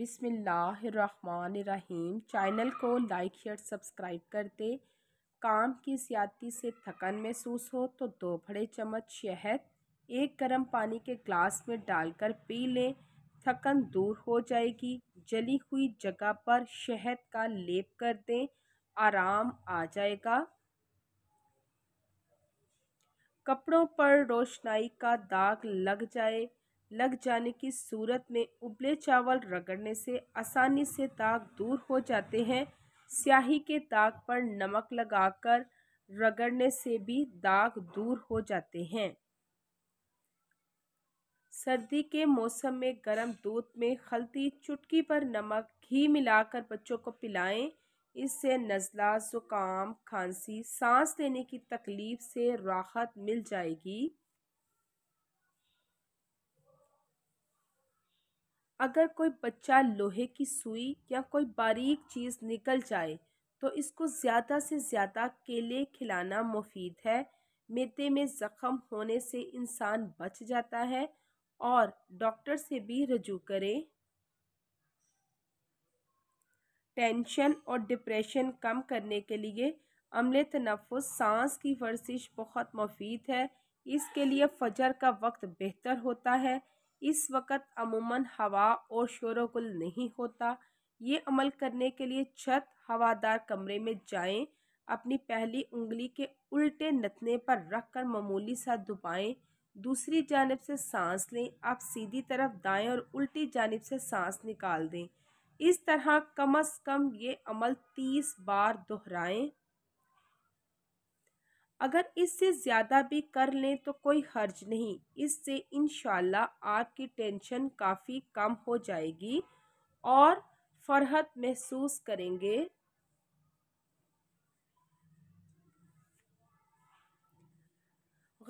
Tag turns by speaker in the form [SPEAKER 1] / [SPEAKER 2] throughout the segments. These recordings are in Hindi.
[SPEAKER 1] बिसमीम चैनल को लाइक शेयर सब्सक्राइब कर दे काम की ज्यादती से थकन महसूस हो तो दो बड़े चम्मच शहद एक गर्म पानी के ग्लास में डालकर पी लें थकन दूर हो जाएगी जली हुई जगह पर शहद का लेप कर दें आराम आ जाएगा कपड़ों पर रोशनाई का दाग लग जाए लग जाने की सूरत में उबले चावल रगड़ने से आसानी से दाग दूर हो जाते हैं स्याही के दाग पर नमक लगाकर रगड़ने से भी दाग दूर हो जाते हैं सर्दी के मौसम में गर्म दूध में खलती चुटकी पर नमक घी मिलाकर बच्चों को पिलाएं इससे नज़ला ज़ुकाम खांसी सांस लेने की तकलीफ़ से राहत मिल जाएगी अगर कोई बच्चा लोहे की सुई या कोई बारीक चीज़ निकल जाए तो इसको ज़्यादा से ज़्यादा केले खिलाना मुफीद है मेते में ज़ख़म होने से इंसान बच जाता है और डॉक्टर से भी रजू करें टेंशन और डिप्रेशन कम करने के लिए अमल तनफ़ सांस की वर्जिश बहुत मुफीद है इसके लिए फजर का वक्त बेहतर होता है इस वक्त अमूमन हवा और शोरगुल नहीं होता ये अमल करने के लिए छत हवादार कमरे में जाएं, अपनी पहली उंगली के उल्टे नथने पर रख कर मामूली सा दुबाएँ दूसरी जानब से सांस लें आप सीधी तरफ दाएं और उल्टी जानब से सांस निकाल दें इस तरह कम अज़ कम ये अमल तीस बार दोहराएं अगर इससे ज़्यादा भी कर लें तो कोई हर्ज नहीं इससे इन आपकी टेंशन काफ़ी कम हो जाएगी और फरहत महसूस करेंगे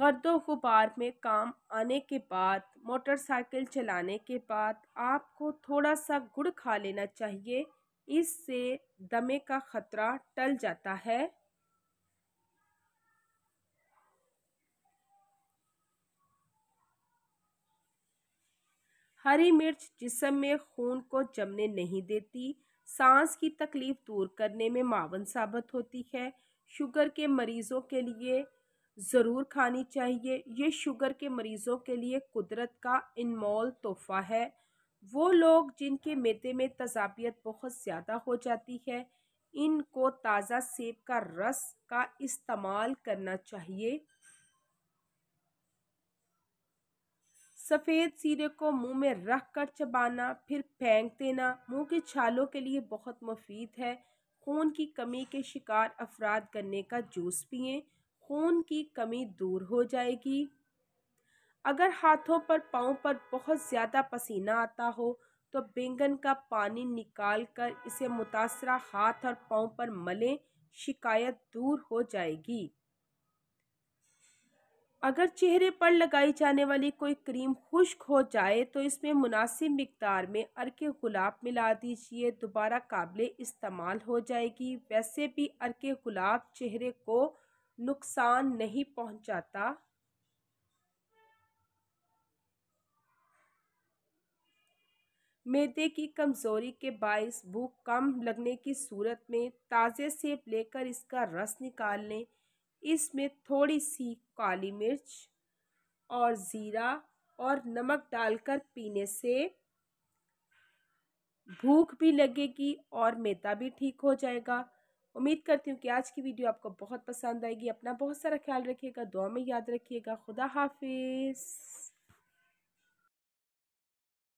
[SPEAKER 1] गर्द गुबार में काम आने के बाद मोटरसाइकिल चलाने के बाद आपको थोड़ा सा गुड़ खा लेना चाहिए इससे दमे का ख़तरा टल जाता है हरी मिर्च जिसम में खून को जमने नहीं देती सांस की तकलीफ़ दूर करने में मावन साबित होती है शुगर के मरीज़ों के लिए ज़रूर खानी चाहिए ये शुगर के मरीज़ों के लिए कुदरत का इनमोल तोहफ़ा है वो लोग जिनके मेदे में तजाबियत बहुत ज़्यादा हो जाती है इनको ताज़ा सेब का रस का इस्तेमाल करना चाहिए सफ़ेद सीरे को मुंह में रख कर चबाना फिर फेंक देना मुंह के छालों के लिए बहुत मुफीद है खून की कमी के शिकार अफराद गन्ने का जूस पिए खून की कमी दूर हो जाएगी अगर हाथों पर पाँव पर बहुत ज़्यादा पसीना आता हो तो बैंगन का पानी निकाल कर इसे मुतासर हाथ और पाँव पर मलें शिकायत दूर हो जाएगी अगर चेहरे पर लगाई जाने वाली कोई क्रीम खुश्क हो जाए तो इसमें मुनासिब मकदार में अर्क गुलाब मिला दीजिए दोबारा काबिल इस्तेमाल हो जाएगी वैसे भी अर्क गुलाब चेहरे को नुकसान नहीं पहुंचाता मैदे की कमज़ोरी के बायस भूख कम लगने की सूरत में ताज़े सेब लेकर इसका रस निकाल लें इसमें थोड़ी सी काली मिर्च और ज़ीरा और नमक डालकर पीने से भूख भी लगेगी और मेता भी ठीक हो जाएगा उम्मीद करती हूँ कि आज की वीडियो आपको बहुत पसंद आएगी अपना बहुत सारा ख्याल रखिएगा दुआ में याद रखिएगा खुदा हाफिज़